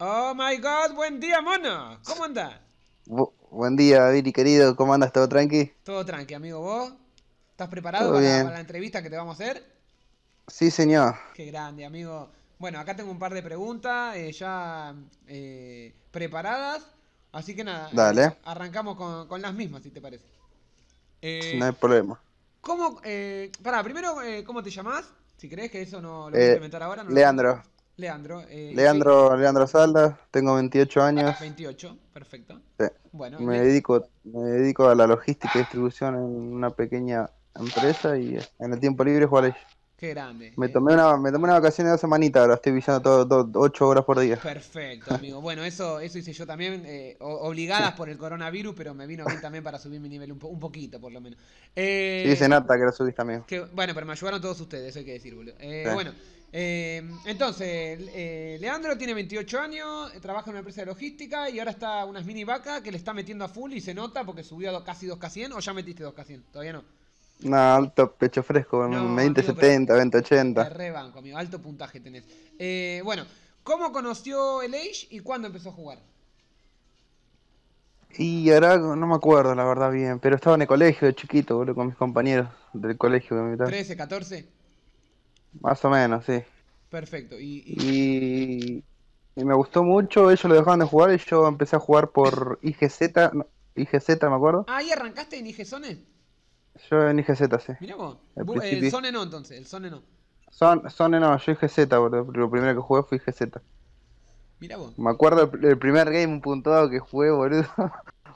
Oh my god, buen día, mono. ¿Cómo andas? buen día, Viri, querido. ¿Cómo andas? ¿Todo tranqui? Todo tranqui, amigo. ¿Vos? ¿Estás preparado para, la entrevista que te vamos a hacer? Sí, señor. Qué grande, amigo. Bueno, acá tengo un par de preguntas eh, ya eh, preparadas. Así que nada, arrancamos con, las mismas, si te parece. Eh, no hay problema. ¿Cómo, para, primero, ¿cómo te llamás? Si crees que eso no lo voy a implementar ahora. No Leandro. Leandro. Eh, Leandro, Leandro Salda, tengo 28 ah, años. 28, perfecto. Bueno, me, dedico, me dedico a la logística y distribución en una pequeña empresa y en el tiempo libre juego a Qué grande. Me eh. tomé, una, me tomé una vacación de dos semanitas, ahora estoy visando todo, horas por día. Perfecto, amigo. bueno, eso, eso hice yo también, eh, obligadas por el coronavirus, pero me vino bien también para subir mi nivel un, poquito, por lo menos. Eh, sí, dice Nata que lo subiste, también. bueno, pero me ayudaron todos ustedes, hay que decir, boludo. Eh, bueno, Em, eh, entonces, Leandro tiene 28 años, trabaja en una empresa de logística y ahora está unas mini vacas que le está metiendo a full y se nota porque subió a casi 2K100 o ya metiste 2K100, todavía no. No, alto pecho fresco, 2070, 2080. Rebanco, amigo, alto puntaje tenés. Eh, bueno, ¿cómo conoció el Age y cuándo empezó a jugar? Y ahora no me acuerdo, la verdad, bien, pero estaba en el colegio de chiquito, boludo, con mis compañeros del colegio. ¿13, 14? Más o menos, sí. Perfecto. Y, y... me gustó mucho, ellos lo dejaban de jugar y yo empecé a jugar por IGZ, IGZ me acuerdo. Ah, ¿y arrancaste en IGZ? Yo en IGZ, sí. Mirá vos, el, Sone no entonces, el Zone no. Son, no, yo IGZ, boludo. lo primero que jugué fue IGZ. Mirá vos. Me acuerdo el, primer game puntuado que jugué, boludo.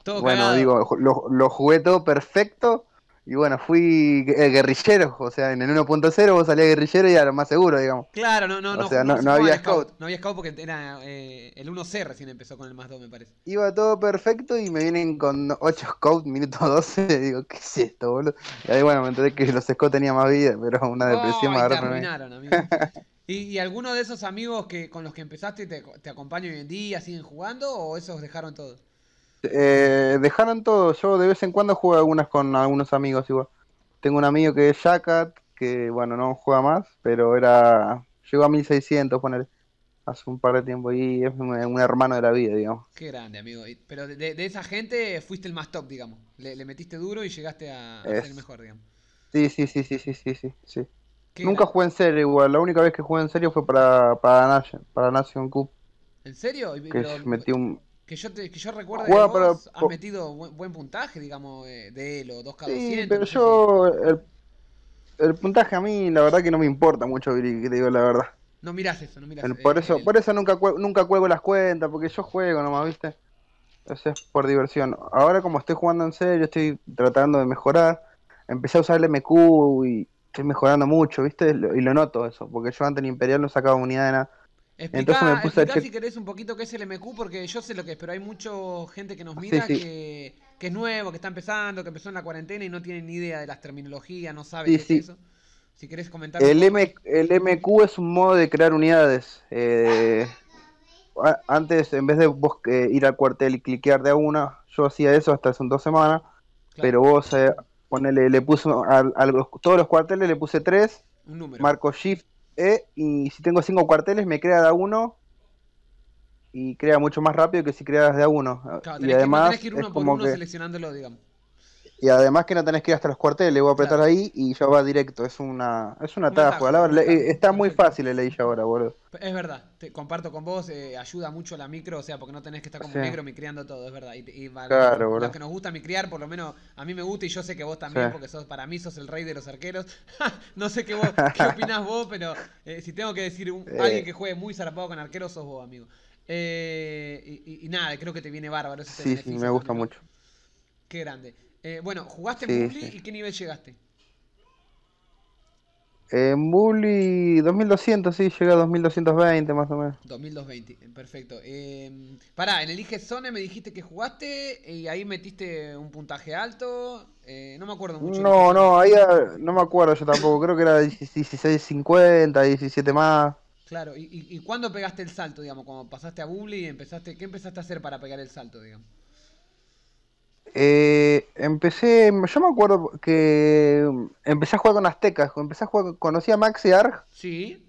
Todo bueno, digo, lo, jugué todo perfecto y bueno, fui eh, guerrillero, o sea, en el 1.0 vos salías guerrillero y era lo más seguro, digamos. Claro, no, no, o sea, no, no, había scout. No había scout porque era eh, el 1C recién empezó con el más 2, me parece. Iba todo perfecto y me vienen con 8 scouts, minuto 12, y digo, ¿qué es esto, boludo? Y ahí bueno, me enteré que los scouts tenían más vida, pero una depresión oh, me ¿Y, ¿Y, alguno de esos amigos que con los que empezaste te, te acompañan hoy en día, siguen jugando o esos dejaron todos? Eh, dejaron todo. Yo de vez en cuando juego algunas con algunos amigos igual. Tengo un amigo que es Jacat, que bueno, no juega más, pero era. Llegó a 1600, poner hace un par de tiempo y es un hermano de la vida, digamos. Qué grande, amigo. Pero de, esa gente fuiste el más top, digamos. Le, metiste duro y llegaste a, ser el mejor, digamos. Sí, sí, sí, sí, sí, sí, sí. sí. Nunca jugué en serio igual. La única vez que jugué en serio fue para, para, Nation, para Nation Cup. ¿En serio? Que metí un... Que yo, que yo recuerdo que vos has metido buen, puntaje, digamos, de Elo, 2K200. Sí, pero yo. El, puntaje a mí, la verdad, que no me importa mucho, te digo la verdad. No mirás eso, no miras Por eso, por eso nunca, nunca cuelgo las cuentas, porque yo juego nomás, ¿viste? Entonces, por diversión. Ahora, como estoy jugando en serio, estoy tratando de mejorar. Empecé a usar el MQ y estoy mejorando mucho, ¿viste? Y lo noto eso, porque yo antes en Imperial no sacaba unidad de nada. Explica, Entonces me puse a si querés un poquito qué es el MQ, porque yo sé lo que es, pero hay mucha gente que nos ah, mira Que, es nuevo, que está empezando, que empezó en la cuarentena y no tiene ni idea de las terminologías, no sabe qué es eso. Si querés comentar. El, el MQ es un modo de crear unidades. Eh, antes, en vez de vos eh, ir al cuartel y cliquear de a una, yo hacía eso hasta hace dos semanas, pero vos eh, ponele, le puse a, todos los cuarteles le puse tres, un número. marco shift eh, y si tengo cinco cuarteles, me crea de a uno y crea mucho más rápido que si creas de a uno. Claro, y además, que, que ir uno por como uno seleccionándolo, digamos. Y además que no tenés que ir hasta los cuarteles, Le voy a apretar ahí y ya va directo. Es una es una eh, está muy fácil el Age ahora, boludo. Es verdad, te comparto con vos, eh, ayuda mucho la micro, o sea, porque no tenés que estar como sí. negro micriando todo, es verdad. Y, claro, los, que nos gusta micriar, por lo menos a mí me gusta y yo sé que vos también, porque sos para mí sos el rey de los arqueros. no sé qué, opinás vos, pero eh, si tengo que decir alguien que juegue muy zarpado con arqueros, sos vos, amigo. Y, nada, creo que te viene bárbaro. Ese sí, sí, me gusta mucho. Qué grande. Eh, bueno, jugaste en Bully y qué nivel llegaste? En Bully 2200, sí, llegué a 2220 más o menos. 2220, perfecto. Em, pará, en Elige Zone me dijiste que jugaste y ahí metiste un puntaje alto. Eh, no me acuerdo mucho. No, no, ahí ah, no me acuerdo yo tampoco. Creo que era 1650, 17 más. Claro, ¿Y, y, cuándo pegaste el salto, digamos? Cuando pasaste a Bully y empezaste, ¿qué empezaste a hacer para pegar el salto, digamos? Eh, empecé, yo me acuerdo que empecé a jugar con Aztecas, empecé a jugar, conocí a Maxi Arg. Sí.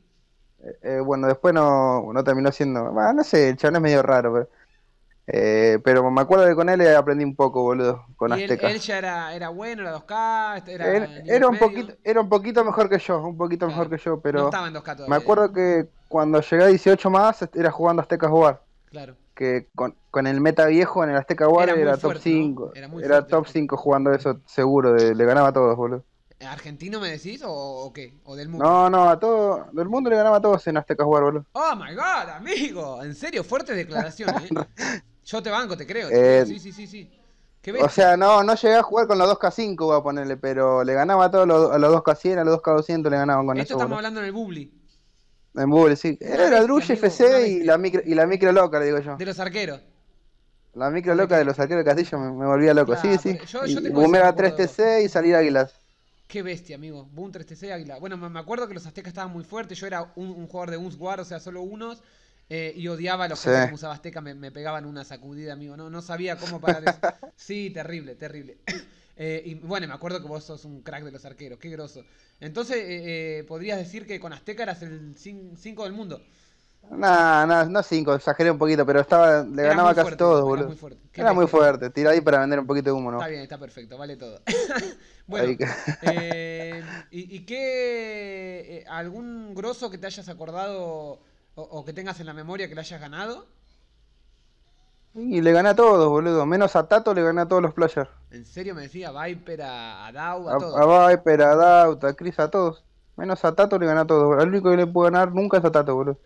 Eh, eh, bueno, después no, terminó siendo, no sé, el chabón es medio raro, pero, me acuerdo que con él aprendí un poco, boludo, con Aztecas. Él, ya era, era bueno, era 2K, este, era, un poquito, era un poquito mejor que yo, un poquito mejor que yo, pero estaba en 2K me acuerdo que cuando llegué a 18 más este, era jugando Aztecas jugar. Claro que con, el meta viejo en el Azteca War era, top 5. Era, top 5 jugando eso seguro, le ganaba a todos, boludo. ¿Argentino me decís o, qué? ¿O del mundo? No, no, a todo. Del mundo le ganaba a todos en Azteca War, boludo. Oh my god, amigo. En serio, fuertes declaraciones, ¿eh? Yo te banco, te creo. Eh, sí, sí, sí, O sea, no, no llegué a jugar con los 2K5, voy a ponerle, pero le ganaba a todos los, a los 2K100, a los 2K200 le ganaban con Esto eso, estamos hablando en el Bubli. En Google, sí. Era Druge FC y la, micro, y la micro loca, le digo yo. De los arqueros. La micro loca de los arqueros de Castillo me, volvía loco. sí, sí. Yo, yo 3TC y salir Águilas. Qué bestia, amigo. Boom 3TC Águila. Bueno, me acuerdo que los aztecas estaban muy fuertes. Yo era un, jugador de un guard, o sea, solo unos. Eh, y odiaba a los que usaban azteca. Me, me, pegaban una sacudida, amigo. No, no sabía cómo parar eso. Sí, terrible, terrible. Eh, y bueno, me acuerdo que vos sos un crack de los arqueros, qué groso. Entonces, eh, eh, podrías decir que con Azteca eras el 5 del mundo. No, no, no 5, exageré un poquito, pero estaba, le ganaba casi todo, boludo. Era muy fuerte. Era tira ahí para vender un poquito de humo, ¿no? Está bien, está perfecto, vale todo. bueno, ¿y, qué. algún grosso que te hayas acordado o, o, que tengas en la memoria que le hayas ganado? Y le gana a todos, boludo. Menos a Tato le gana a todos los players. ¿En serio me decía Viper, a, a a, todos? A Viper, a Daut, a Chris, a todos. Menos a Tato le gana a todos. El único que le puede ganar nunca es a Tato, boludo.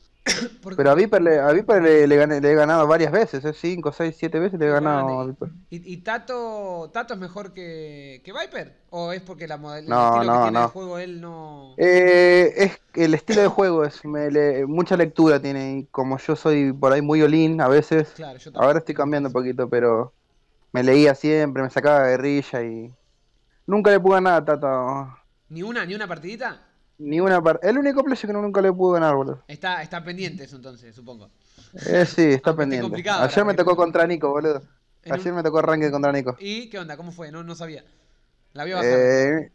Pero a Viper, le, Viper le, he ganado varias veces, 5, 6, 7 veces le he ganado a Viper. ¿Y, Tato, es mejor que, Viper? ¿O es porque la modalidad juego él no...? Eh, es el estilo de juego, es me, mucha lectura tiene, y como yo soy por ahí muy olín a veces, ahora estoy cambiando un poquito, pero me leía siempre, me sacaba guerrilla y... Nunca le pude ganar a Tato. ¿Ni una, ni una partidita? Ni una parte. El único precio que nunca le pude ganar, boludo. Está, está pendiente eso entonces, supongo. Eh, sí, está pendiente. Ayer me tocó contra Nico, boludo. Ayer me tocó ranking contra Nico. ¿Y qué onda? ¿Cómo fue? No, no sabía. La vio eh...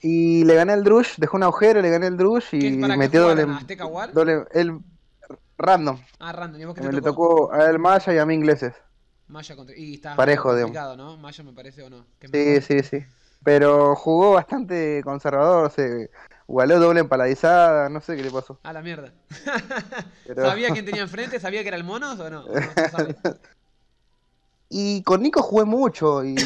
Y le gané el Drush, dejó un agujero, le gané el Drush y metió doble, doble. El random. Ah, random. ¿Y me Le tocó a él Maya y a mí ingleses. Maya contra. Y está Parejo, complicado, ¿no? Maya me parece o no. sí, sí, sí. Pero jugó bastante conservador, se igualó doble empaladizada, no sé qué le pasó. A la mierda. ¿Sabía quién tenía enfrente? ¿Sabía que era el Monos o no? y con Nico jugué mucho y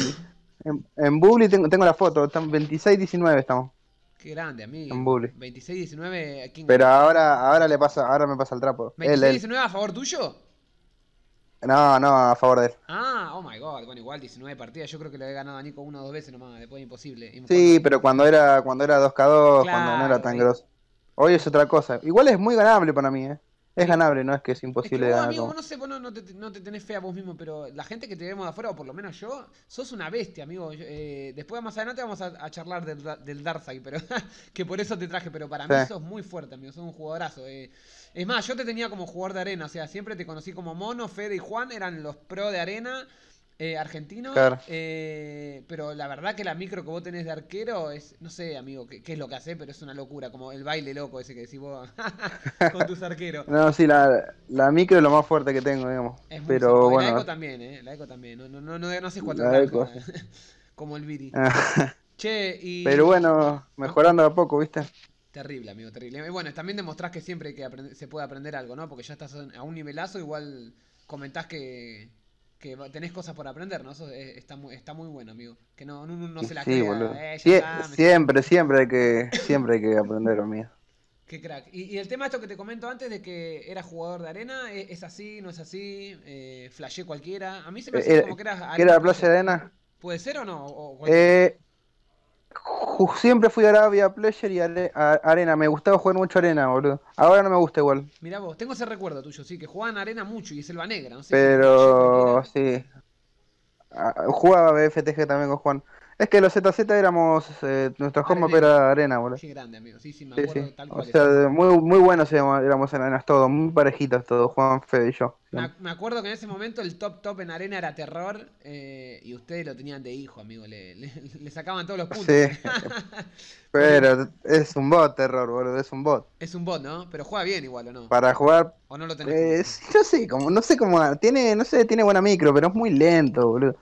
en, en Bully tengo, tengo la foto, están 26-19 estamos. Qué grande, amigo. En Bully. 26-19 Pero ahora, ahora le pasa, ahora me pasa el trapo. ¿26-19 a favor tuyo? No, no, a favor de él. Ah, oh my god. Bueno, igual 19 partidas. Yo creo que le había ganado a Nico una o dos veces nomás. Después imposible. Sí, pero cuando era cuando era 2K2, cuando no era tan gros grosso. Hoy es otra cosa. Igual es muy ganable para mí, ¿eh? es ganable, no es que es imposible es ganar. Amigo, no sé, vos no, te, tenés fe a vos mismo, pero la gente que te vemos de afuera, o por lo menos yo, sos una bestia, amigo. Eh, después más adelante vamos a, charlar del, del Darkseid, pero que por eso te traje, pero para mí sos muy fuerte, amigo, sos un jugadorazo. Eh, es más, yo te tenía como jugador de arena, o sea, siempre te conocí como Mono, Fede y Juan, eran los pro de arena eh, argentino. Eh, pero la verdad que la micro que vos tenés de arquero es, no sé, amigo, qué, es lo que hace, pero es una locura, como el baile loco ese que decís vos con tus arqueros. No, sí, la, micro es lo más fuerte que tengo, digamos. Es muy pero bueno. La eco también, ¿eh? La eco también. No, no, no, no, eh, como, el Viri. Ah. che, y... Pero bueno, mejorando a poco, ¿viste? Terrible, amigo, terrible. Y eh, bueno, también demostrás que siempre que se puede aprender algo, ¿no? Porque ya estás a un nivelazo, igual comentás que, que tenés cosas por aprender, ¿no? Eso está muy, está muy bueno, amigo. Que no, no, no se la sí, crea, eh, siempre, siempre hay que, siempre hay que aprender, amigo. Qué crack. Y, el tema esto que te comento antes de que eras jugador de arena, ¿e-, ¿es, así, no es así? Eh, ¿Flashé cualquiera? A mí se me hace eh, como que eras... era la playa de arena? ¿Puede ser o no? eh, siempre fui a Arabia Pleasure y Arena. Me gustaba jugar mucho Arena, boludo. Ahora no me gusta igual. Mirá vos, tengo ese recuerdo tuyo, sí, que juegan Arena mucho y Selva Negra. Pero, sí. Ah, jugaba BFTG también con Juan. Es que los ZZ éramos. Eh, nuestro home era Arena, boludo. Sí, grande, amigo. Sí, sí, me acuerdo sí, tal cual. O sea, muy, muy buenos éramos en Arenas todos, muy parejitos todos, Juan, Fede y yo. Me, acuerdo que en ese momento el top top en Arena era terror eh, y ustedes lo tenían de hijo, amigo. Le, le, sacaban todos los puntos. Sí. Pero es un bot, terror, boludo. Es un bot. Es un bot, ¿no? Pero juega bien igual, ¿o no? Para jugar. ¿O no lo tenés? Eh, no sé, como, no sé cómo. Tiene, no sé, tiene buena micro, pero es muy lento, boludo.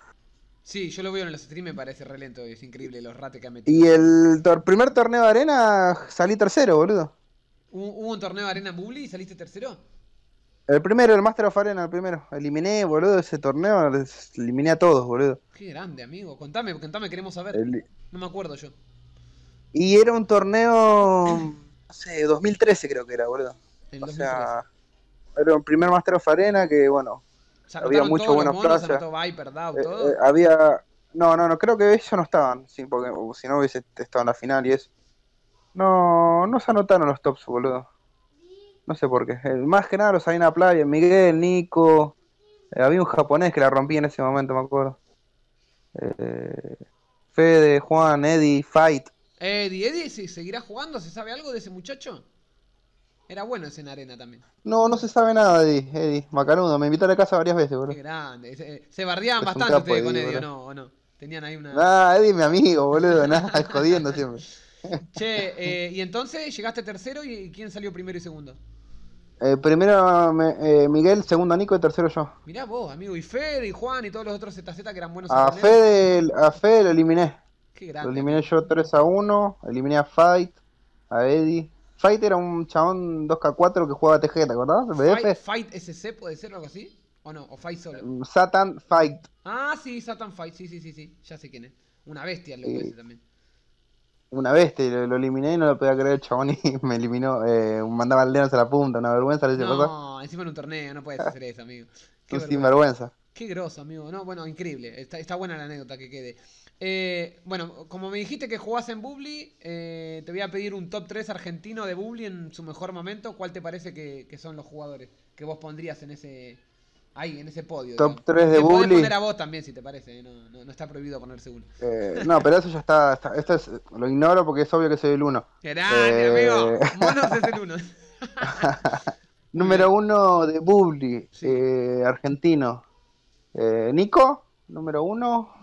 Sí, yo lo veo en los streams, me parece relento, es increíble los rates que ha metido. Y el primer torneo de arena salí tercero, boludo. ¿Hubo un torneo de arena Bubli y saliste tercero? El primero, el Master of Arena, el primero. Eliminé, boludo, ese torneo, eliminé a todos, boludo. Qué grande, amigo. Contame, contame, queremos saber. No me acuerdo yo. Y era un torneo, no sé, 2013 creo que era, boludo. o sea, era un primer Master of Arena que, bueno, se había muchos buenas eh, eh, había. No, no, no, creo que ellos no estaban, si no hubiese estado en la final y es No, no se anotaron los tops, boludo. No sé por qué. El, eh, más que nada los la Playa, Miguel, Nico. había un japonés que la rompí en ese momento, me acuerdo. Fede, Juan, Eddie, Fight. Eddie, Eddie, ¿seguirá jugando? ¿Se sabe algo de ese muchacho? Era bueno ese en arena también. No, no se sabe nada Eddie. Eddie Macanudo, me invitó a la casa varias veces, boludo. Qué grande. Se, bardeaban bastante ustedes con Eddie, ¿o no? ¿o no? Tenían ahí una. Ah, Eddie mi amigo, boludo. Nada, jodiendo siempre. Che, eh, y entonces llegaste tercero y ¿quién salió primero y segundo? Eh, primero eh, Miguel, segundo Nico y tercero yo. Mirá vos, amigo. Y Fede y Juan y todos los otros ZZ que eran buenos. A Fede, a Fede lo eliminé. Qué grande. Lo eliminé yo 3 a 1. Eliminé a Fight, a Eddie. Fight era un chabón 2K4 que jugaba TG, ¿te acordás? Fight, Fight, SC puede ser algo así. ¿O no? ¿O Fight solo? Mm, Satan Fight. Ah, sí, Satan Fight. Sí, sí, sí, sí. Ya sé quién es. Una bestia lo sí. también. Una bestia, lo, eliminé y no lo podía creer el chabón y me eliminó. Eh, mandaba dedo a la punta, una vergüenza. ¿le no, encima en un torneo, no puedes hacer eso, amigo. Qué sinvergüenza. Qué groso, amigo. No, bueno, increíble. está buena la anécdota que quede. Eh, bueno, como me dijiste que jugás en Bubli, eh, te voy a pedir un top 3 argentino de Bubli en su mejor momento. ¿Cuál te parece que, son los jugadores que vos pondrías en ese ahí, en ese podio? Top 3 de te Bubli. poner a vos también si te parece, eh, no, está prohibido ponerse uno. no, pero eso ya está, esto lo ignoro porque es obvio que soy el uno Grande, amigo. Monos es el uno. Número uno de Bubli, argentino. Nico, número 1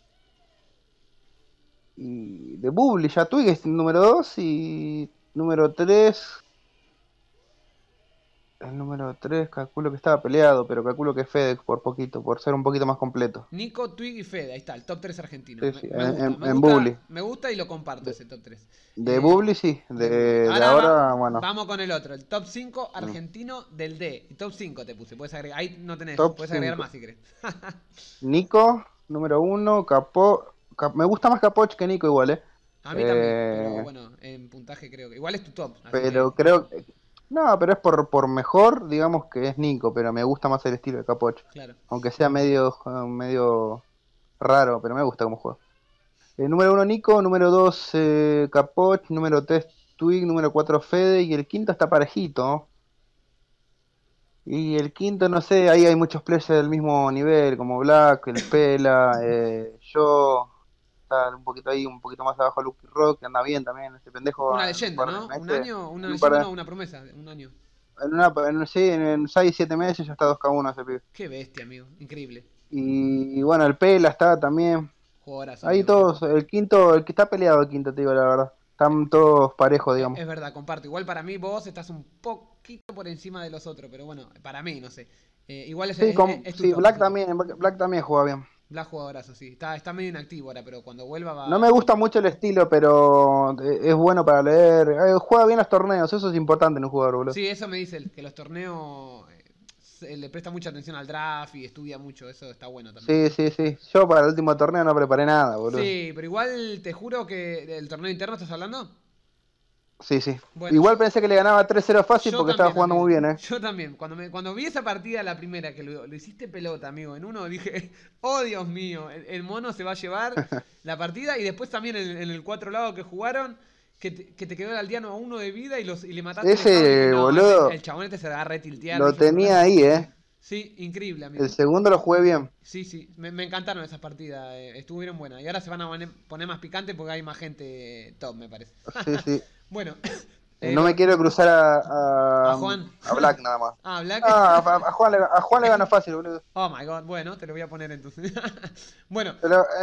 y de Bubli, ya Twig es el número 2 y número 3. El número 3 calculo que estaba peleado, pero calculo que Fedex por poquito, por ser un poquito más completo. Nico, Twig y Fede, ahí está, el top 3 argentino. en, gusta, me, gusta y lo comparto ese top 3. De eh, Bubli sí, de ahora, bueno. Vamos con el otro, el top 5 mm. argentino del D. Top 5 te puse, puedes agregar, ahí no tenés, puedes agregar más si querés. Nico, número 1, Capó, me gusta más Capoch que Nico igual, ¿eh? A mí también, pero eh, bueno, en puntaje creo que... Igual es tu top. Pero creo No, pero es por, por mejor, digamos que es Nico, pero me gusta más el estilo de Capoch. Claro. Aunque sea medio, eh, medio raro, pero me gusta como juega. Eh, número uno Nico, número 2 eh, número 3 Twig, número 4 Fede y el quinto está parejito. Y el quinto, no sé, ahí hay muchos players del mismo nivel, como Black, el Pela, yo, un poquito ahí, un poquito más abajo Lucky Rock, que anda bien también, ese pendejo. Una leyenda, ¿no? un este, año, una leyenda, una promesa, un año. En una, en, sí, en 6, 7 meses ya está 2K1 ese pibe. Qué bestia, amigo, increíble. Y, bueno, el Pela está también. ahí todos, el quinto, el que está peleado el quinto, te digo la verdad. Están todos parejos, digamos. Es verdad, comparto. Igual para mí vos estás un poquito por encima de los otros, pero bueno, para mí, no sé. Eh, igual es, sí, sí Black, también, Black también juega bien jugadora, jugadorazo, sí. Está, está medio inactivo ahora, pero cuando vuelva va. No me gusta mucho el estilo, pero eh, es bueno para leer. Eh, juega bien los torneos, eso es importante en un jugador, boludo. Sí, eso me dice que los torneos eh, le presta mucha atención al draft y estudia mucho, eso está bueno también. Sí, sí, sí. Yo para el último torneo no preparé nada, boludo. Sí, pero igual te juro que del torneo interno estás hablando. Sí, sí. Igual pensé que le ganaba 3-0 fácil porque estaba jugando muy bien, ¿eh? Yo también. Cuando, me, cuando vi esa partida, la primera, que lo, hiciste pelota, amigo, en uno dije, oh Dios mío, el, mono se va a llevar la partida. Y después también en, el cuatro lados que jugaron, que te, que te, quedó el aldeano a uno de vida y, los, y le mataste. Ese, boludo. El chabón este se va a Lo tenía ahí, ¿eh? Sí, increíble, amigo. El segundo lo jugué bien. Sí, sí, me, encantaron esas partidas, eh, estuvieron buenas. Y ahora se van a poner más picantes porque hay más gente eh, top, me parece. Sí, sí. Bueno. Eh, no me quiero cruzar a, a, Juan. A Black nada más. Ah, Black. Ah, a, Juan le, a fácil, boludo. Oh my god, bueno, te lo voy a poner entonces. bueno.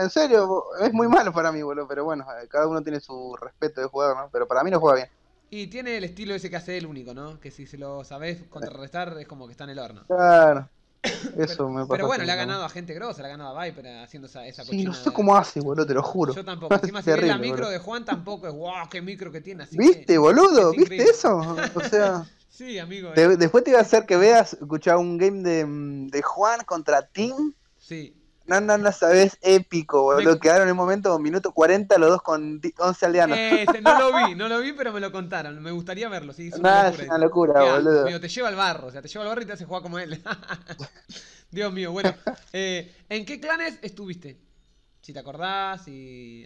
en serio, es muy malo para mí, boludo. Pero bueno, eh, cada uno tiene su respeto de jugador, ¿no? Pero para mí no juega bien. Y tiene el estilo ese que hace el único, ¿no? Que si se lo sabés contrarrestar es como que está en el horno. Claro. Eso me parece Pero bueno, le ha ganado a gente grosa, le ha ganado a Viper haciendo esa, esa Sí, no sé cómo hace, boludo, te lo juro. Yo tampoco. Encima, si la micro de Juan tampoco es, wow, qué micro que tiene. ¿Viste, boludo? ¿Viste eso? O sea. sí, amigo. Eh. después te iba a hacer que veas, escuchar un game de, de Juan contra Tim. Sí. No anda sabes épico, boludo. Quedaron en el momento, minuto 40, los dos con 11 aldeanos. Eh, no lo vi, no lo vi, pero me lo contaron. Me gustaría verlo, sí. Es una ah, locura, boludo. te lleva al barro, o sea, te lleva al barro y te hace jugar como él. Dios mío, bueno. Eh, ¿En qué clanes estuviste? Si te acordás, eh,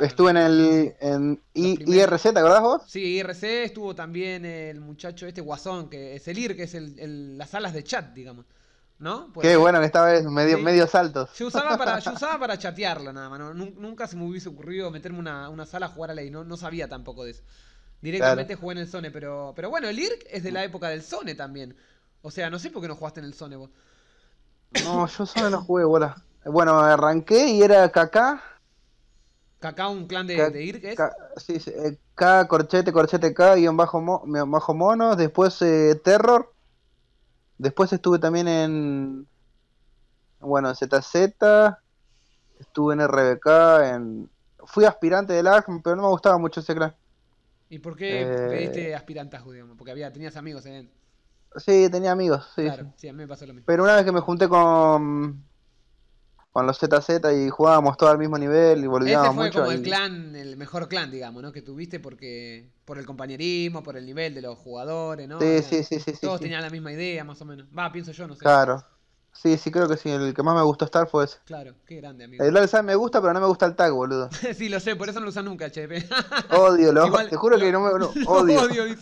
Estuve en el IRC, ¿te acordás vos? Sí, IRC estuvo también el muchacho este guasón, que es el IR, que es el, el, las salas de chat, digamos. ¿No? Qué pues, bueno que esta vez, medio, medio saltos. Yo usaba, para, usaba para chatearla nada más, nunca se me hubiese ocurrido meterme una, una sala a jugar a ley, no, no sabía tampoco de eso. Directamente jugué en el Zone, pero, pero bueno, el IRC es de la época del Zone también. O sea, no sé por qué no jugaste en el Zone vos. No, yo solo no jugué, bola. Bueno, arranqué y era Kaká. Kaká, un clan de, IRC, ¿es? Eh, K corchete, corchete, K, guión bajo, bajo monos. Después eh, Terror. Después estuve también en. Bueno, ZZ. Estuve en RBK. En... Fui aspirante del ACM, pero no me gustaba mucho ese clan. ¿Y por qué pediste eh, aspirantazgo, digamos? Porque había, tenías amigos en él. Sí, tenía amigos, sí. Claro, sí, a mí me pasó lo mismo. Pero una vez que me junté con, con los ZZ y jugábamos todos al mismo nivel y volvíamos Ese fue como el clan, el mejor clan, digamos, ¿no? Que tuviste porque por el compañerismo, por el nivel de los jugadores, ¿no? Sí, sí, sí, sí. Todos tenían la misma idea, más o menos. Va, pienso yo, no sé. Claro. Sí, sí, creo que sí. El que más me gustó estar fue ese. Claro, qué grande, amigo. El Dark me gusta, pero no me gusta el tag, boludo. sí, lo sé, por eso no lo usas nunca, Chepe. odio, lo, te juro que no me. odio.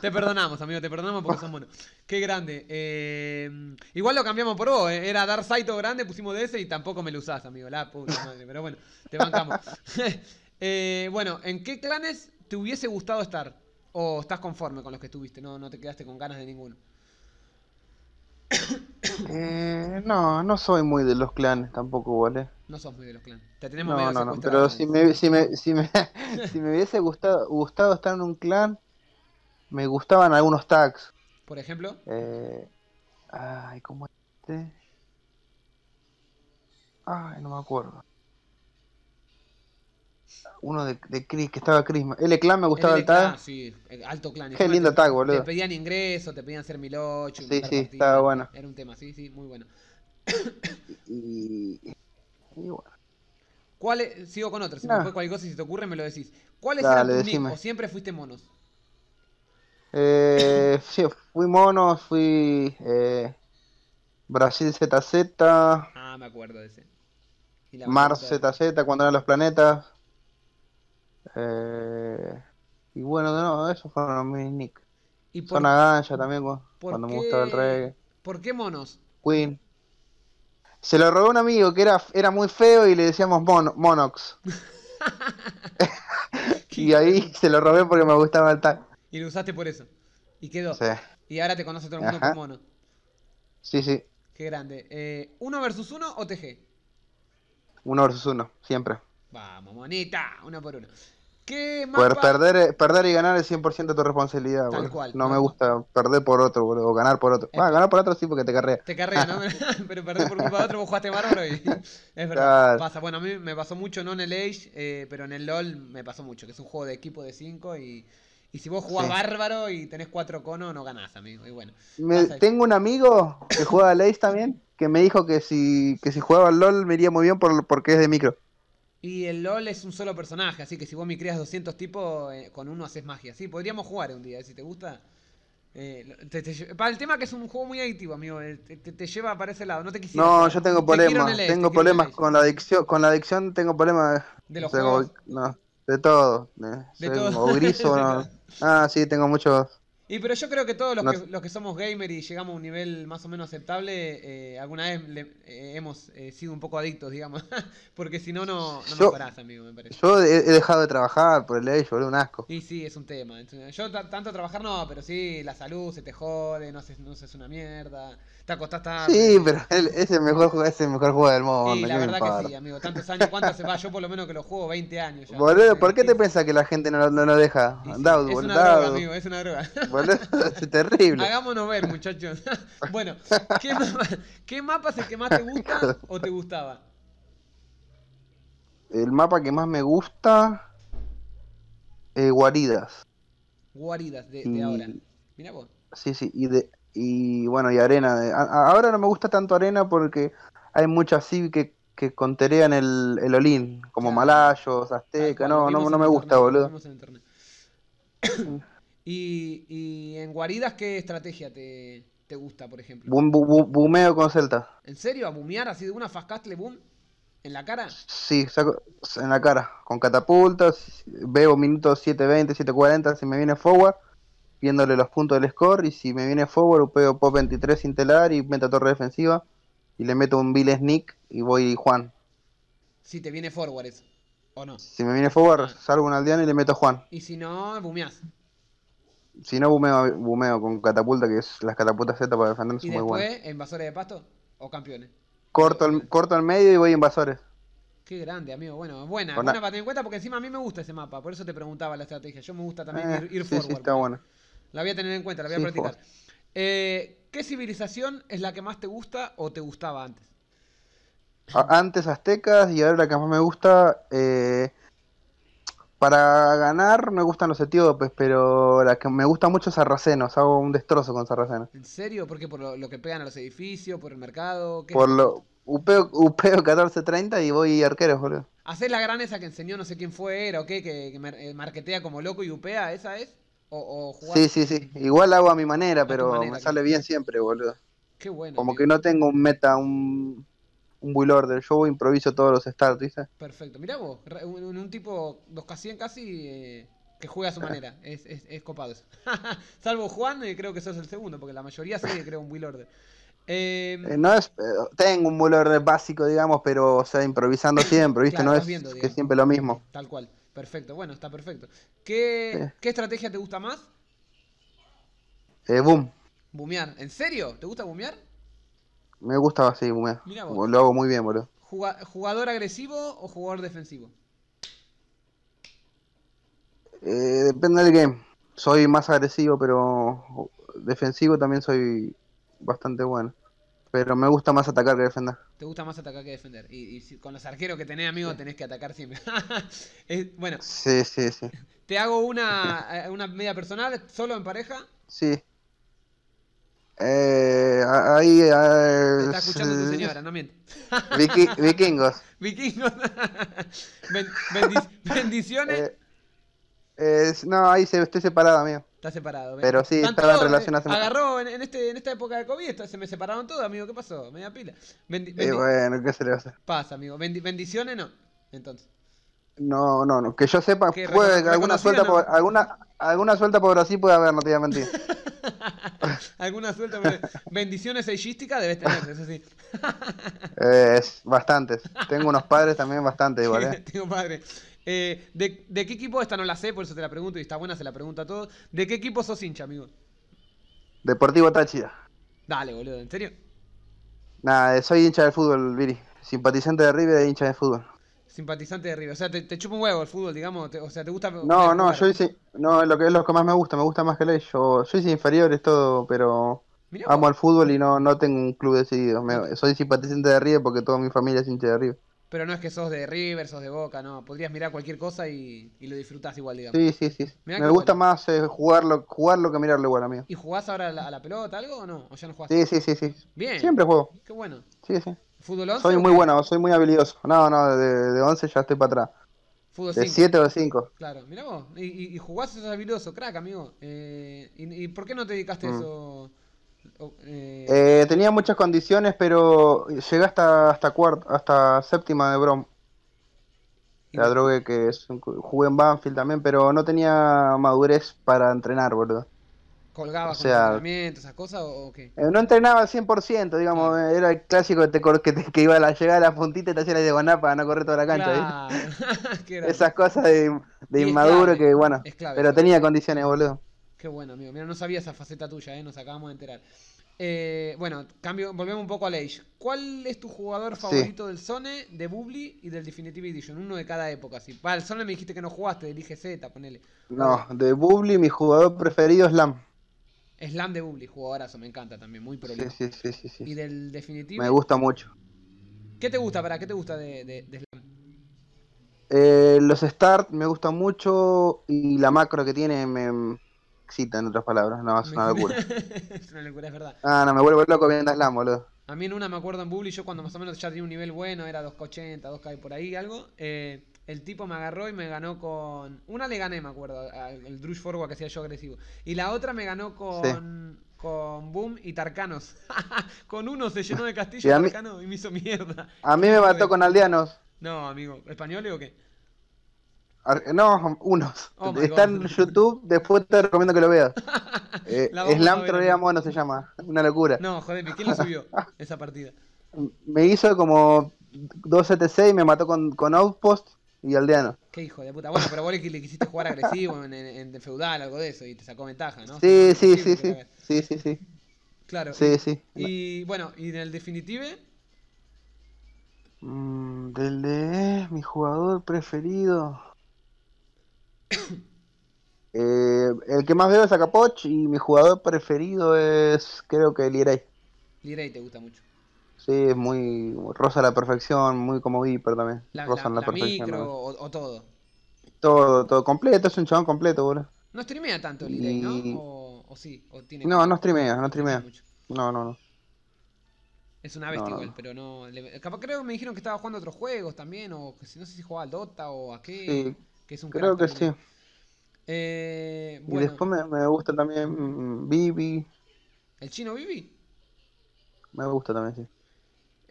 te, perdonamos, amigo, te perdonamos porque son buenos. Qué grande. Eh, igual lo cambiamos por vos. Eh. Era dar Saito grande, pusimos de ese y tampoco me lo usás, amigo. La puta madre. Pero bueno, te bancamos. Eh, bueno, ¿en qué clanes te hubiese gustado estar? ¿O estás conforme con los que estuviste? No, no te quedaste con ganas de ninguno. Eh, no, no soy muy de los clanes tampoco, ¿vale? No sos muy de los clanes. Te tenemos no, no, no, pero si me, si me, si me, si me hubiese gustado, gustado estar en un clan, me gustaban algunos tags. ¿Por ejemplo? Eh, ay, ¿cómo este? Ay, no me acuerdo uno de, de Chris, que estaba Chris. El Clan me gustaba el, tag. Sí, alto clan. Qué lindo tag, boludo. Te pedían ingreso, te pedían ser ocho Sí, sí, estaba bueno. Era un tema, sí, sí, muy bueno. y, bueno. ¿Cuál sigo con otro, si me fue ah. cualquier cosa, si te ocurre me lo decís. ¿Cuál es el tus o siempre fuiste monos? Eh, sí, fui monos, fui eh, Brasil ZZ. Ah, me acuerdo de ese. Mars ZZ, cuando eran los planetas. Eh, y bueno, de nuevo, esos fueron mis nick. ¿Y por, también, cuando me gustaba el reggae. ¿Por qué monos? Queen. Se lo robó un amigo que era, era muy feo y le decíamos Monox. y ahí se lo robé porque me gustaba el tag. Y lo usaste por eso. Y quedó. Y ahora te conoce todo el mundo como mono. Sí, sí. Qué grande. Eh, ¿Uno versus uno o TG? Uno versus uno, siempre. Vamos, monita, uno por uno. Por perder, perder y ganar es 100% de tu responsabilidad, Cual, no, me gusta perder por otro, boludo, o ganar por otro. Va, ganar por otro sí porque te carrea. Te carrea, ¿no? Pero perder por otro, vos jugaste bárbaro y. Es verdad. Bueno, a mí me pasó mucho, no en el Age, eh, pero en el LOL me pasó mucho, que es un juego de equipo de 5 y. Y si vos jugás bárbaro y tenés cuatro conos, no ganás, amigo. Y bueno. tengo un amigo que juega a Age también, que me dijo que si, que si jugaba al LOL me iría muy bien porque es de micro. Y el LOL es un solo personaje, así que si vos me creas 200 tipos, eh, con uno haces magia. Sí, podríamos jugar un día, eh, si te gusta. Eh, para el tema que es un juego muy adictivo, amigo, te, lleva para ese lado. No te quisiera. No, yo tengo problemas. Este, tengo problemas con la adicción. Con la adicción tengo problemas. De los juegos. de todo. De, todo. o no. Ah, sí, tengo muchos. Y pero yo creo que todos los, que, los que somos gamer y llegamos a un nivel más o menos aceptable, eh, alguna vez le, eh, hemos eh, sido un poco adictos, digamos. Porque si no, no, nos parás, amigo, me parece. Yo he, dejado de trabajar por el hecho, boludo, un asco. Y sí, es un tema. Yo tanto trabajar no, pero sí, la salud se te jode, no sé no una mierda, te acostás tarde. Sí, pero el, es, el mejor, es el mejor juego del mundo. Sí, la verdad que sí, amigo. Tantos años, cuántos, se va? Yo por lo menos que lo juego 20 años ya. Boludo, ¿por qué te piensas que la gente no, no lo deja? andado Daud, es una droga, amigo, es una droga. terrible. Hagámonos ver, muchachos. bueno, ¿qué, mapa, es el que más te gusta o te gustaba? El mapa que más me gusta. Eh, guaridas. Guaridas, de, ahora. Mira vos. Sí, sí, y, bueno, y arena. ahora no me gusta tanto arena porque hay muchas civ que, conterean el, el olín, como malayos, azteca, no, no, me gusta, boludo. Y, en guaridas, ¿qué estrategia te, gusta, por ejemplo? Boom, con Celta. ¿En serio? ¿A bumear así de una fascastle boom? ¿En la cara? Sí, en la cara. Con catapultas, veo minutos 7.20, 7.40, si me viene forward, viéndole los puntos del score, y si me viene forward, upeo pop 23 sin telar y meto torre defensiva, y le meto un bill sneak y voy Juan. Si te viene forward eso, ¿o no? Si me viene forward, ah. salgo un aldeano y le meto Juan. Y si no, bumeás. Si no, bumeo, bumeo con catapulta, que es las catapultas Z para defendernos muy bueno ¿Y después invasores de pasto o campeones? Corto el corto al medio y voy a invasores. Qué grande, amigo. Bueno, buena, buena para tener en cuenta porque encima a mí me gusta ese mapa. Por eso te preguntaba la estrategia. Yo me gusta también eh, ir, ir sí, forward. Sí, está bueno. La voy a tener en cuenta, la voy a practicar. Eh, ¿Qué civilización es la que más te gusta o te gustaba antes? Antes aztecas y ahora la que más me gusta, eh, para ganar me gustan los etíopes, pero la que me gusta mucho es Sarracenos. Hago un destrozo con Sarracenos. ¿En serio? ¿Por qué? ¿Por lo, que pegan a los edificios? ¿Por el mercado? por lo. Upeo, upeo 1430 y voy arqueros, boludo. Hacer la gran esa que enseñó no sé quién fue, era o qué? Que, que eh, como loco y upea, ¿esa es? O, o sí, sí, sí. Igual hago a mi manera, pero me sale bien siempre, boludo. Qué bueno. Como que no tengo un meta, un, un will order, yo improviso todos los starts, ¿viste? Perfecto, mirá vos, un, tipo dos casi casi eh, que juega a su manera, es, es, copado Salvo Juan, eh, creo que sos el segundo, porque la mayoría sí creo, un will order. Em, eh, no es, tengo un will order básico, digamos, pero o sea, improvisando siempre, ¿viste? no es que siempre lo mismo. Tal cual, perfecto, bueno, está perfecto. ¿Qué, ¿qué estrategia te gusta más? boom. Boomear, ¿en serio? ¿Te gusta boomear? Me gusta así, lo hago muy bien, boludo. ¿Jugador agresivo o jugador defensivo? Eh, depende del game. Soy más agresivo, pero defensivo también soy bastante bueno. Pero me gusta más atacar que defender. Te gusta más atacar que defender. Y, con los arqueros que tenés, amigo, tenés que atacar siempre. bueno. Sí, sí, sí. Te hago una, eh, una media personal, solo en pareja. Sí. Eh, ahí. está escuchando tu señora, no miente. vikingos. vikingos. bendiciones. Eh, no, ahí se, estoy separada amigo. Está separado. Pero sí, estaba la relación eh, Agarró en, este, en esta época de COVID, se me separaron todos, amigo. ¿Qué pasó? Media pila. bueno, ¿qué se le va a hacer? Pasa, amigo. bendiciones no. Entonces. No, no, no. Que yo sepa, puede, alguna suelta por, alguna, alguna suelta por así puede haber, no te voy a mentir. Alguna suelta Bendiciones hechísticas debes tener, eso sí. Eh, es bastantes. Tengo unos padres también bastante igual. ¿eh? Tengo padres. Eh, de, qué equipo esta no la sé, por eso te la pregunto y está buena, se la pregunto a todos. ¿De qué equipo sos hincha, amigo? Deportivo Táchira. Dale, boludo, ¿en serio? Nada, eh, soy hincha de fútbol, Viri. Simpatizante de River de hincha de fútbol simpatizante de River. O sea, te, chupa un huevo el fútbol, digamos. o sea, ¿te gusta.? No, no, yo hice. No, lo que es lo que más me gusta, me gusta más que el yo, yo hice inferiores todo, pero. amo al fútbol y no, no tengo un club decidido. soy simpatizante de River porque toda mi familia es hincha de River. Pero no es que sos de River, sos de Boca, no. Podrías mirar cualquier cosa y, lo disfrutás igual, digamos. Sí, sí, sí. me gusta más eh, jugarlo, jugarlo que mirarlo igual, a mí. ¿Y jugás ahora a la, a la pelota, algo o no? ¿O ya no jugás? Sí, sí, sí, sí. Bien. Siempre juego. Qué bueno. Sí, sí. Soy muy bueno, soy muy habilidoso. No, no, de, 11 ya estoy para atrás. Fútbol de 7 o de 5. Claro, mirá Y, y, jugás, sos habilidoso, crack, amigo. Eh, y, por qué no te dedicaste a mm. eso? Eh, eh, tenía muchas condiciones, pero llegué hasta hasta hasta séptima de Brom. La droga que es, jugué en Banfield también, pero no tenía madurez para entrenar, boludo. ¿Colgaba entrenamiento, esas cosas o qué? Eh, no entrenaba al 100%, digamos, eh, era el clásico que, te, que, iba a llegar a la puntita y te hacía la diagonal para no correr toda la cancha. esas cosas de, inmaduro que, bueno, pero tenía condiciones, boludo. Qué bueno, amigo. Mira, no sabía esa faceta tuya, ¿eh? nos acabamos de enterar. Eh, bueno, cambio, volvemos un poco al Age. ¿Cuál es tu jugador favorito del Zone, de Bubli y del Definitive Edition? Uno de cada época, así. Para el Zone me dijiste que no jugaste, elige Z, ponele. No, de Bubli mi jugador preferido es Lam. Slam de Bubli, jugadorazo, me encanta también, muy prolijo. Sí, sí, sí, Y del definitivo. Me gusta mucho. ¿Qué te gusta, para qué te gusta de, Slam? Eh, los start me gustan mucho y la macro que tiene me excita, en otras palabras. No, es una locura. es una locura, es verdad. Ah, no, me vuelvo loco viendo Slam, boludo. A mí en una me acuerdo en Bubli, yo cuando más o menos ya tenía un nivel bueno, era 2K80, 2K por ahí, algo. Eh, el tipo me agarró y me ganó con. Una le gané, me acuerdo, el Drush Forward que hacía yo agresivo. Y la otra me ganó con. Con Boom y Tarcanos. con uno se llenó de castillo y, me hizo mierda. A mí me mató con aldeanos. No, amigo. ¿Españoles o qué? No, unos. Oh Está en YouTube, después te recomiendo que lo veas. Eh, Slam Trolea Mono se llama. Una locura. No, joder, ¿quién lo subió esa partida? Me hizo como 276 y me mató con, con Outpost y aldeano. Qué hijo de puta. Bueno, pero vos le, quisiste jugar agresivo en, feudal, algo de eso, y te sacó ventaja, ¿no? Sí, sí, sí, sí. Sí, sí, sí. Claro. Sí, sí. Y bueno, ¿y en el definitive? Mm, del de eh, mi jugador preferido. eh, el que más veo es Acapoch y mi jugador preferido es creo que Lirey. Lirey te gusta mucho. Sí, es muy. rosa a la perfección, muy como Viper también. La, rosa la, la, perfección. Micro, o, todo. Todo, todo completo, es un chabón completo, boludo. No streamea tanto el ¿no? O, sí, o tiene. No, no streamea, no streamea. No, no, no. Es una bestia igual, pero no. Le... Capaz, creo que me dijeron que estaba jugando otros juegos también, o que, no sé si jugaba al Dota o a qué. Sí, que es un creo que sí. Eh, y después me, me gusta también mm, Vivi. ¿El chino Vivi? Me gusta también, sí.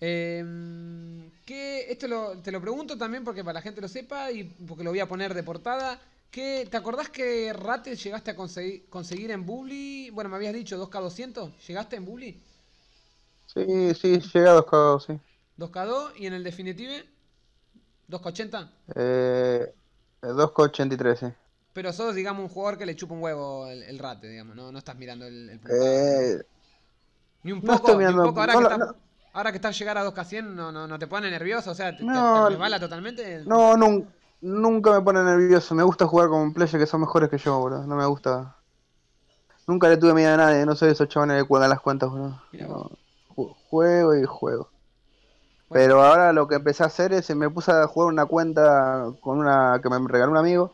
Eh, em, que esto lo, te lo pregunto también porque para la gente lo sepa y porque lo voy a poner de portada. ¿Te acordás que Rate llegaste a conseguir, conseguir en Bully? Bueno, me habías dicho 2K200. ¿Llegaste en Bully? Sí, sí, llega a 2K2, sí. 2K2 y en el definitive 2K80. Eh, 2K83, eh, sí. Pero sos, digamos, un jugador que le chupa un huevo el, rate, digamos, no, no estás mirando el, eh, Ni un poco, ni un poco ahora que está ahora que estás llegar a 2K100, no, no, te pone nervioso, o sea, te, no, totalmente. No, nunca me pone nervioso. Me gusta jugar con players que son mejores que yo, boludo. No me gusta. Nunca le tuve miedo a nadie, no soy de esos chavales que cuelgan las cuentas, boludo. juego y juego. Pero ahora lo que empecé a hacer es, me puse a jugar una cuenta con una que me regaló un amigo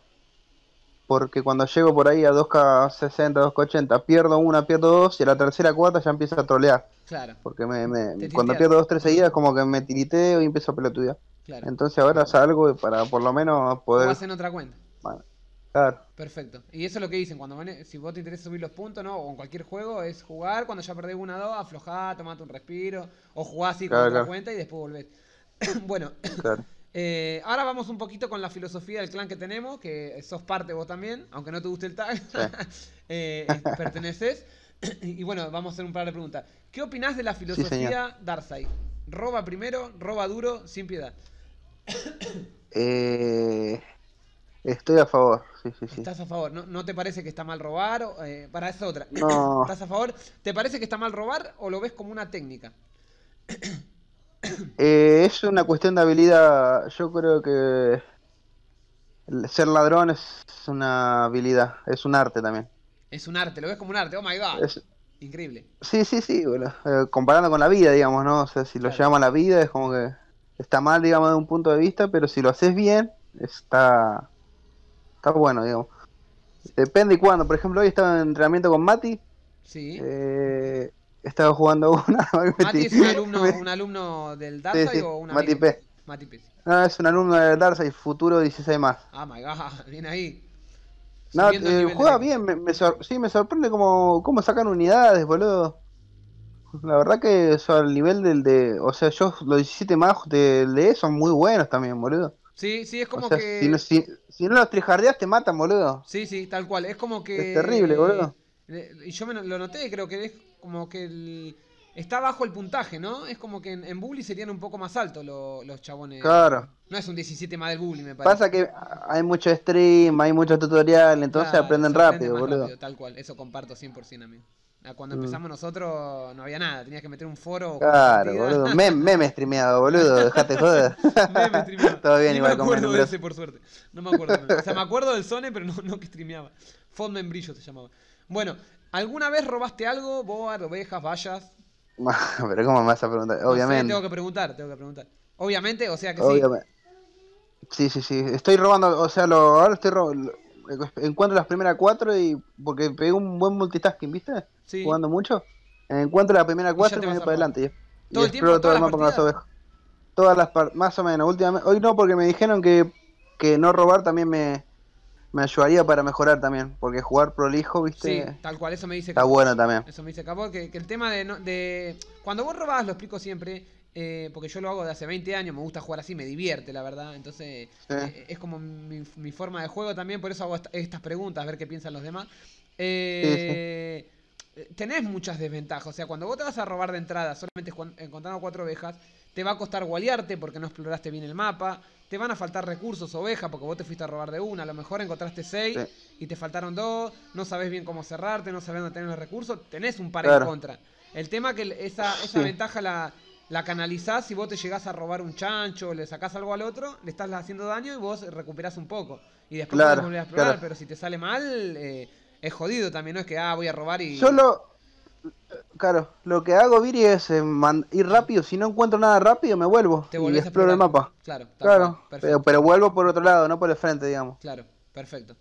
porque cuando llego por ahí a 2K60, 2K80, pierdo una, pierdo dos, y a la tercera, cuarta ya empieza a trolear. Claro. Porque me, cuando pierdo dos, tres seguidas, como que me tiriteo y empiezo a pelotudear. Claro. Entonces ahora salgo para por lo menos poder. hacer en otra cuenta. Bueno, claro. Perfecto. Y eso es lo que dicen. cuando Si vos te interesa subir los puntos, ¿no? O en cualquier juego, es jugar. Cuando ya perdés una dos, aflojá, tomate un respiro. O jugás así con otra cuenta y después volvés. bueno. Claro. Eh, ahora vamos un poquito con la filosofía del clan que tenemos, que sos parte vos también, aunque no te guste el tag, eh, perteneces. y bueno, vamos a hacer un par de preguntas. ¿Qué opinás de la filosofía darsay Roba primero, roba duro, sin piedad. Eh, estoy a favor, ¿Estás a favor? ¿No, te parece que está mal robar? para eso otra. ¿Estás a favor? ¿Te parece que está mal robar o lo ves como una técnica? Eh, es una cuestión de habilidad. Yo creo que ser ladrón es una habilidad, es un arte también. Es un arte, lo ves como un arte, oh my god. Increíble. Sí, sí, sí, eh, comparando con la vida, digamos, ¿no? O sea, si lo llama la vida es como que está mal, digamos, de un punto de vista, pero si lo haces bien, está, está bueno, digamos. Depende y cuándo. Por ejemplo, hoy estaba en entrenamiento con Mati. Sí. Eh, estaba jugando una. ¿Mati es un alumno, del Darsa o una Mati P. P. No, es un alumno del y futuro 16 más. Ah, my god, viene ahí. No, eh, juega bien, me, sí, me sorprende cómo, cómo sacan unidades, boludo. La verdad que al nivel del de... O sea, yo los 17 más del de e son muy buenos también, boludo. Sí, sí, es como que... Si no, los trijardeas te matan, boludo. Sí, sí, tal cual. Es como que... Es terrible, boludo. Y yo me lo noté, creo que como que está bajo el puntaje, ¿no? Es como que en, Bully serían un poco más altos los chabones. Claro. No es un 17 más del Bully, me parece. Pasa que hay mucho stream, hay mucho tutorial, entonces aprenden rápido, boludo. tal cual, eso comparto 100%, a mí. Cuando mm. empezamos nosotros no había nada, tenías que meter un foro. Claro, boludo. meme streameado, boludo, dejate joder. meme streameado. Todo bien, igual me acuerdo de por suerte. No me acuerdo. o sea, me acuerdo del Sony, pero no, no que streameaba. Fondo en brillo se llamaba. Bueno, ¿Alguna vez robaste algo? Boar, ovejas, vallas. Pero ¿cómo me vas a preguntar? Obviamente. No tengo que preguntar, tengo que preguntar. Obviamente, o sea que Obviamente. sí. Sí, sí, sí. Estoy robando, o sea, ahora estoy robando. Encuentro las primeras cuatro y. Porque pegué un buen multitasking, ¿viste? Sí. Jugando mucho. Encuentro las primeras cuatro y, me voy para adelante. ¿Todo el tiempo, todo el las ovejas. Todas las partes, más o menos. Últimamente, hoy no, porque me dijeron que, que no robar también me, me ayudaría para mejorar también, porque jugar prolijo, viste. Sí, tal cual, eso me dice Está bueno también. Eso me dice Capó, que, el tema de, Cuando vos robás, lo explico siempre, eh, porque yo lo hago de hace 20 años, me gusta jugar así, me divierte, la verdad. Entonces, eh, es como mi, forma de juego también, por eso hago estas preguntas, a ver qué piensan los demás. Eh, tenés muchas desventajas, o sea, cuando vos te vas a robar de entrada solamente encontrando cuatro ovejas, te va a costar gualearte porque no exploraste bien el mapa, te van a faltar recursos, oveja, porque vos te fuiste a robar de una, a lo mejor encontraste seis y te faltaron dos, no sabes bien cómo cerrarte, no sabes dónde tener los recursos, tenés un par en contra. El tema que esa, esa ventaja la, la canalizás si vos te llegás a robar un chancho, le sacás algo al otro, le estás haciendo daño y vos recuperás un poco. Y después claro, volvés a explorar, pero si te sale mal, eh, es jodido también, no es que, ah, voy a robar y... solo Claro, lo que hago, Viri, es eh, ir rápido. Si no encuentro nada rápido, me vuelvo. Te y exploro el mapa. Claro, perfecto Pero, vuelvo por otro lado, no por el frente, digamos. Claro, perfecto.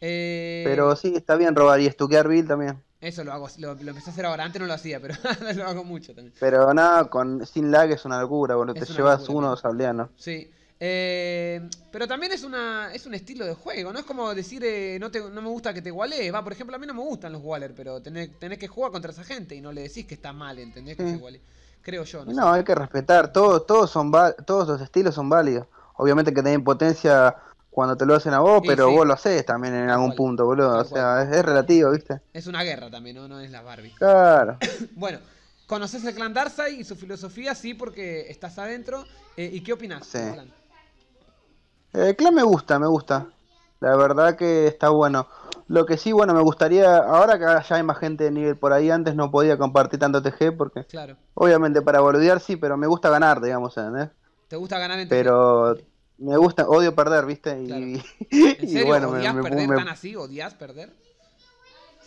Eh, pero sí, está bien robar y estuquear Bill también. Eso lo hago, lo, empecé a hacer ahora. Antes no lo hacía, pero lo hago mucho también. Pero nada, con, sin lag es una locura, cuando Te llevas uno o ¿no? Sí. Eh, pero también es, una, es un estilo de juego, no es como decir eh, no, te, no me gusta que te gualees. Va, por ejemplo, a mí no me gustan los Waller, pero tenés, tenés, que jugar contra esa gente y no le decís que está mal, ¿entendés? Que Creo yo. No, hay que respetar, todos, todos, son todos los estilos son válidos. Obviamente que tenés potencia cuando te lo hacen a vos, pero vos lo haces también en algún punto, boludo. o sea, es, relativo, ¿viste? Es una guerra también, no, es la Barbie. Claro. bueno. ¿Conoces el clan Darsay y su filosofía? Sí, porque estás adentro. Eh, ¿Y qué opinas? Sí. Eh, me gusta, me gusta. La verdad que está bueno. Lo que sí, bueno, me gustaría, ahora que ya hay más gente de nivel por ahí, antes no podía compartir tanto TG porque... Claro. Obviamente para boludear sí, pero me gusta ganar, digamos, eh, ¿Te gusta ganar en TG? Pero me gusta, odio perder, ¿viste? Y, serio? y, bueno, ¿Odias me, perder tan así? ¿Odias perder?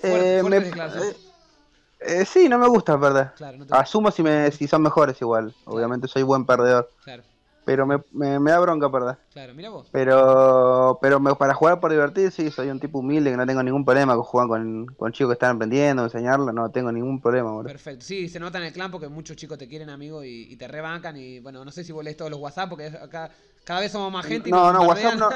Eh, eh, eh, sí, no me gusta perder. Asumo si, me, si son mejores igual. Obviamente soy buen perdedor. Claro pero me, me, da bronca, ¿verdad? Claro, mira vos. Pero, pero para jugar por divertir, sí, soy un tipo humilde que no tengo ningún problema con jugar con, con chicos que están aprendiendo, enseñarlo, no tengo ningún problema, boludo. Perfecto, sí, se nota en el clan porque muchos chicos te quieren, amigo, y, te rebancan. Y bueno, no sé si vos lees todos los WhatsApp porque acá cada vez somos más gente. Y no, no, WhatsApp no,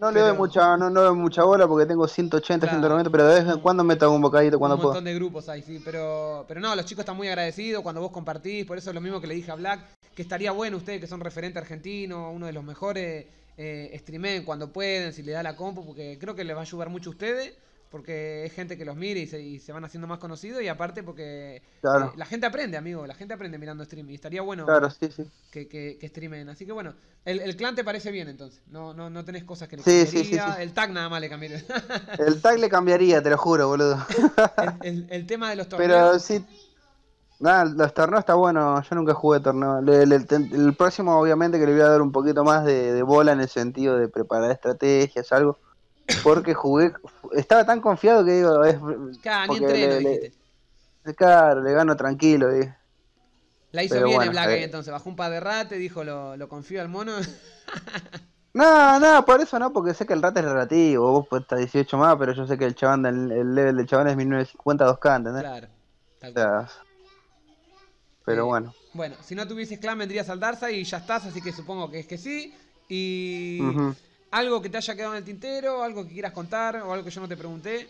no, le doy mucha, no, mucha bola porque tengo 180, 190, pero de vez en mm. cuando meto un bocadito cuando puedo. montón de grupos ahí, sí, pero, pero no, los chicos están muy agradecidos cuando vos compartís, por eso es lo mismo que le dije a Black que estaría bueno ustedes que son referente argentino, uno de los mejores, eh, streamen cuando pueden, si le da la compu, porque creo que les va a ayudar mucho a ustedes, porque es gente que los mire y se, van haciendo más conocidos, y aparte porque eh, la gente aprende, amigo, la gente aprende mirando stream, y estaría bueno Que, que, streamen. Así que bueno, el, clan te parece bien entonces, no, no, no tenés cosas que le sí, cambiaría, el tag nada más le cambiaría. el tag le cambiaría, te lo juro, boludo. el, tema de los torneos. Pero no, los torneos está bueno, yo nunca jugué torneo. El, próximo obviamente que le voy a dar un poquito más de, bola en el sentido de preparar estrategias, algo. Porque jugué, estaba tan confiado que digo, es... Claro, ni entreno, le, claro, le gano tranquilo. La hizo bien el Black eh. entonces, bajó un par de rate, dijo, lo, lo confío al mono. No, no, por eso no, porque sé que el rate es relativo. Vos pues 18 más, pero yo sé que el el, level del chabón es 1950 2K, ¿entendés? Claro. Pero eh, bueno. Bueno, si no tuvieses clan vendrías al Darza y ya estás, así que supongo que es que sí. Y algo que te haya quedado en el tintero, algo que quieras contar o algo que yo no te pregunté.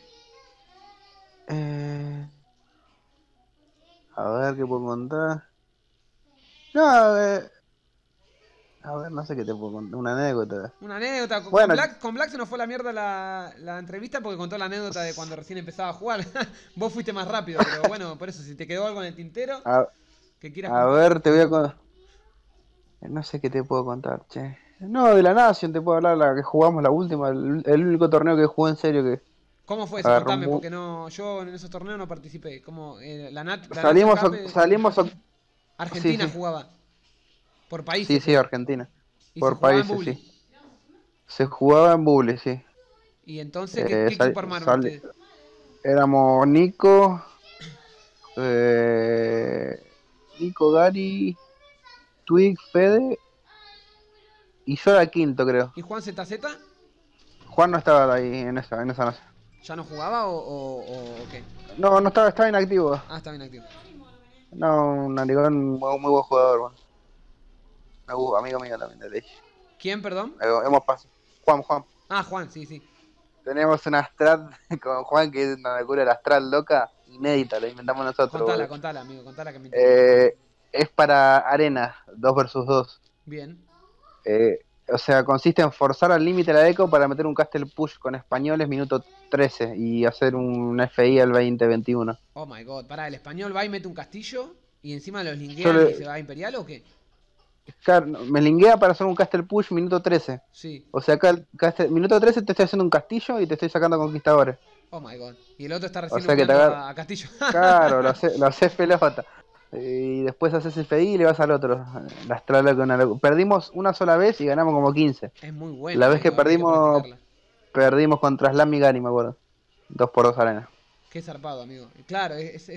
Eh... A ver qué puedo contar. No, a ver. A ver, no sé qué te puedo contar. Una anécdota. Una anécdota. Con, Black, con Black se nos fue la mierda la, la, entrevista porque contó la anécdota de cuando recién empezaba a jugar. Vos fuiste más rápido, pero bueno, por eso, si te quedó algo en el tintero. A ver, te voy a contar. No sé qué te puedo contar, che. No, de la Nación te puedo hablar, la que jugamos la última, el, único torneo que jugué en serio que. ¿Cómo fue Contame, porque no, yo en esos torneos no participé. ¿Cómo? Eh, la Nat. salimos, salimos. Argentina jugaba. Por países. Sí, sí, pues. Argentina. por países, sí. Se jugaba en Bully sí. ¿Y entonces qué, eh, qué equipo armaron ustedes? Éramos Nico, eh, Nico, Gary, Twig, Fede y yo era quinto, creo. ¿Y Juan ZZ? Juan no estaba ahí en esa, en esa noche. ¿Ya no jugaba o, qué? No, no estaba, estaba inactivo. Ah, estaba inactivo. No, un Narigón muy, muy buen jugador, bueno. Amigo, amigo mío también de hecho. ¿Quién, perdón? Eh, hemos pasado. Juan, Juan. Ah, Juan, sí, sí. Tenemos una strat con Juan que es una locura la strat loca inédita, la inventamos nosotros. Contala, contala, amigo, contala que me eh, Es para arena, 2 versus 2. Bien. Eh, o sea, consiste en forzar al límite la eco para meter un castle push con españoles minuto 13 y hacer un FI al 20-21. Oh my god, para el español va y mete un castillo y encima los linguea y se va imperial o qué? Claro, me linguea para hacer un castle push minuto 13. Sí. O sea, acá, el minuto 13 te estoy haciendo un castillo y te estoy sacando conquistadores. Oh my god. Y el otro está recién o a Castillo. Claro, lo haces pelota. Y después haces el pedí y le vas al otro. con Perdimos una sola vez y ganamos como 15. Es muy bueno. La vez que perdimos, perdimos contra Slam y Gani, me acuerdo. 2 por 2 arena. Qué zarpado, amigo. Claro, es, y,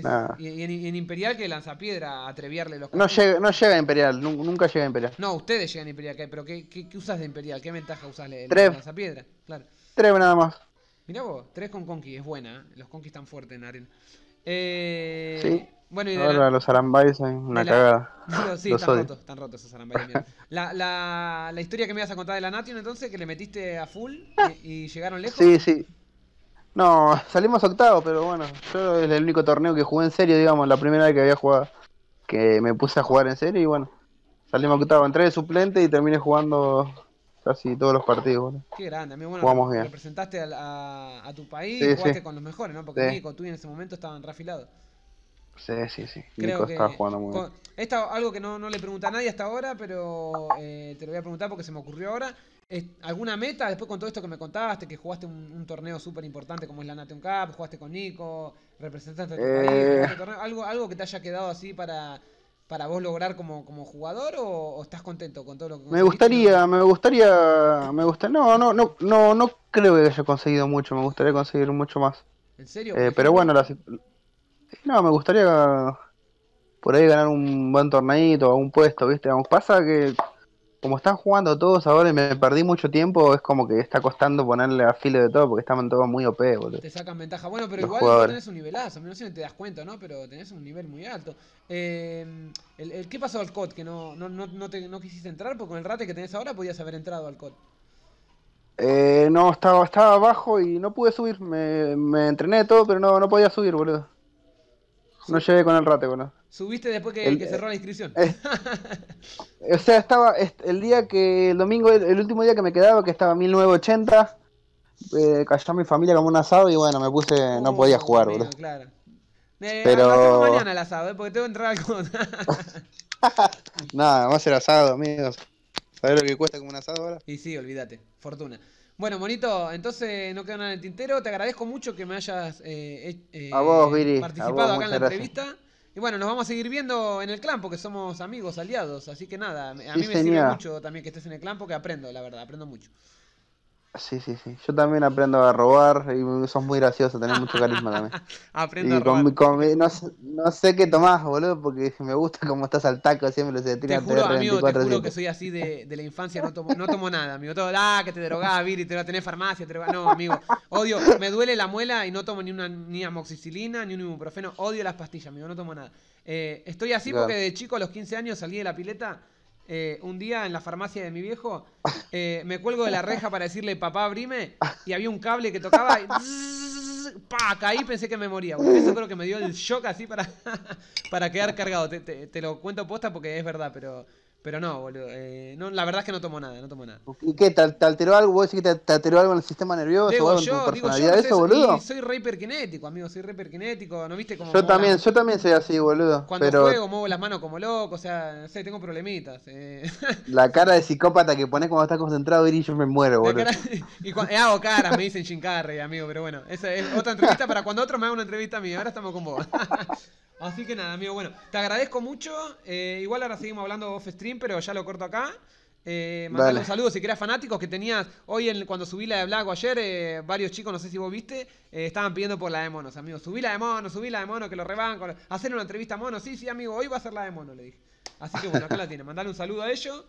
en, Imperial que lanza piedra atreviarle los... No llega, no llega a Imperial, nunca llega a Imperial. No, ustedes llegan a Imperial, pero ¿qué, qué, qué usas de Imperial? ¿Qué ventaja usas? en Lanzapiedra, claro. Tres nada más. Mirá vos, 3 con Conky, es buena. ¿eh? Los Conky están fuertes en arena. Eh, sí. Bueno, Ahora los Arambais son una cagada. sí, están rotos, están rotos esos Arambais. la, la, la, historia que me ibas a contar de la Nation, entonces, que le metiste a full y, llegaron lejos. Sí, sí. No, salimos octavos, pero bueno, yo es el único torneo que jugué en serio, digamos, la primera vez que había jugado, que me puse a jugar en serio y bueno, salimos octavos. entré de suplente y terminé jugando casi todos los partidos. Qué grande, Bueno, representaste a, tu país jugaste con los mejores, ¿no? Porque Nico, tú en ese momento estaban rafilados Sí, sí, sí. Creo que estaba jugando muy bien. algo que no, le pregunta a nadie hasta ahora, pero eh, te lo voy a preguntar porque se me ocurrió ahora. ¿Alguna meta después con todo esto que me contaste, que jugaste un, torneo súper importante como es la Nation Cup, jugaste con Nico, representaste a tu país, eh. algo, algo que te haya quedado así para para vos lograr como, como jugador o, estás contento con todo lo que Me gustaría, me gustaría, me gusta, no, no, no, no, no creo que haya conseguido mucho, me gustaría conseguir mucho más. ¿En serio? Eh, pero bueno, no, me gustaría por ahí ganar un buen torneito, un puesto, ¿viste? vamos Pasa que como están jugando todos ahora y me perdí mucho tiempo, es como que está costando ponerle a filo de todo porque estaban todos muy OP, boludo. Te sacan ventaja. Bueno, pero igual tenés un nivelazo, no sé si te das cuenta, ¿no? Pero tenés un nivel muy alto. Em, el, ¿Qué pasó al COD? Que no, quisiste entrar, porque con el rate que tenés ahora podías haber entrado al COD. Eh, no, estaba, estaba abajo y no pude subir. Me, entrené todo, pero no, no podía subir, boludo. No llegué con el rate, boludo. Subiste después que, cerró la inscripción. Eh, eh, o sea, estaba el día que, el domingo, el, último día que me quedaba, que estaba 1980, eh, cayó mi familia como un asado y bueno, me puse, no podía uh, jugar, amigo, eh, Pero... mañana el asado, porque tengo que entrar al Nada, va a ser asado, amigos. ¿Sabes lo que cuesta como un asado ahora? Y sí, olvídate, fortuna. Bueno, bonito, entonces no queda nada en el tintero. Te agradezco mucho que me hayas eh, a vos, Viri. participado a vos, acá en la entrevista. Y bueno, nos vamos a seguir viendo en el clan porque somos amigos, aliados. Así que nada, a mí me sirve mucho también que estés en el clan porque aprendo, la verdad, aprendo mucho. Sí, sí, sí. Yo también aprendo a robar y sos muy gracioso, tenés mucho carisma también. aprendo a robar. no, sé qué tomás, boludo, porque me gusta cómo estás al taco, siempre lo se Te juro, amigo, te juro que soy así de, de la infancia, no tomo, no tomo, nada, amigo. Todo, ah, que te drogás, Viri, te a tener farmacia, te drogás. No, amigo, odio, me duele la muela y no tomo ni una ni amoxicilina, ni un ibuprofeno, odio las pastillas, amigo, no tomo nada. Eh, estoy así porque de chico a los 15 años salí de la pileta eh, un día en la farmacia de mi viejo eh, me cuelgo de la reja para decirle papá abrime y había un cable que tocaba y pa, caí pensé que me moría. Eso creo que me dio el shock así para, para quedar cargado. te, te lo cuento posta porque es verdad, pero pero no, boludo. Eh, no, la verdad es que no tomo nada, no tomo nada. ¿Y qué? ¿Te, alteró algo? ¿Vos decís que te, alteró algo en el sistema nervioso? o en tu personalidad eso, boludo? soy re hiperkinético, amigo, soy re hiperkinético. ¿No viste cómo Yo también, yo también soy así, boludo. Cuando juego, muevo las manos como loco, o sea, no sé, tengo problemitas. Eh. La cara de psicópata que pones cuando estás concentrado, y yo me muero, boludo. Y hago caras, me dicen Carrey, amigo, pero bueno, esa es otra entrevista para cuando otro me haga una entrevista a mí. Ahora estamos con vos. Así que nada, amigo, bueno, te agradezco mucho. Eh, igual ahora seguimos hablando off stream pero ya lo corto acá. Eh, un saludo si querés fanáticos que tenías hoy en, cuando subí la de Blago ayer, eh, varios chicos, no sé si vos viste, eh, estaban pidiendo por la de monos, amigos. Subí la de monos, subí la de monos, que lo rebanco, hacer una entrevista a monos, sí, sí, amigo, hoy va a ser la de monos, le dije. Así que bueno, acá la tiene, mandale un saludo a ellos.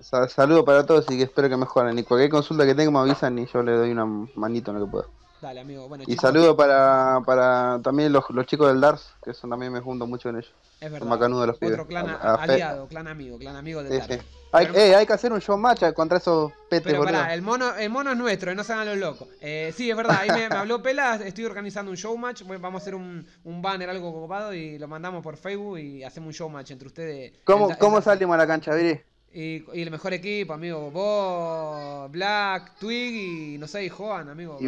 saludo para todos y que espero que mejoren. Y cualquier consulta que tenga me avisan y yo le doy una manito en lo que pueda y saludo para, también los, los, chicos del DARS, que son también me junto mucho en ellos. Es verdad. de Otro clan aliado, clan amigo, clan amigo del DARS. Hay, eh, hay que hacer un show match contra esos petes, Pero el mono, el mono es nuestro, no sean los locos. Eh, sí, es verdad, ahí me, habló Pelas, estoy organizando un show match, vamos a hacer un, banner, algo copado, y lo mandamos por Facebook y hacemos un match entre ustedes. ¿Cómo, es salimos a la cancha, Viri? Y, el mejor equipo, amigo. Vos, Black, Twig y no sé, y Joan, amigo.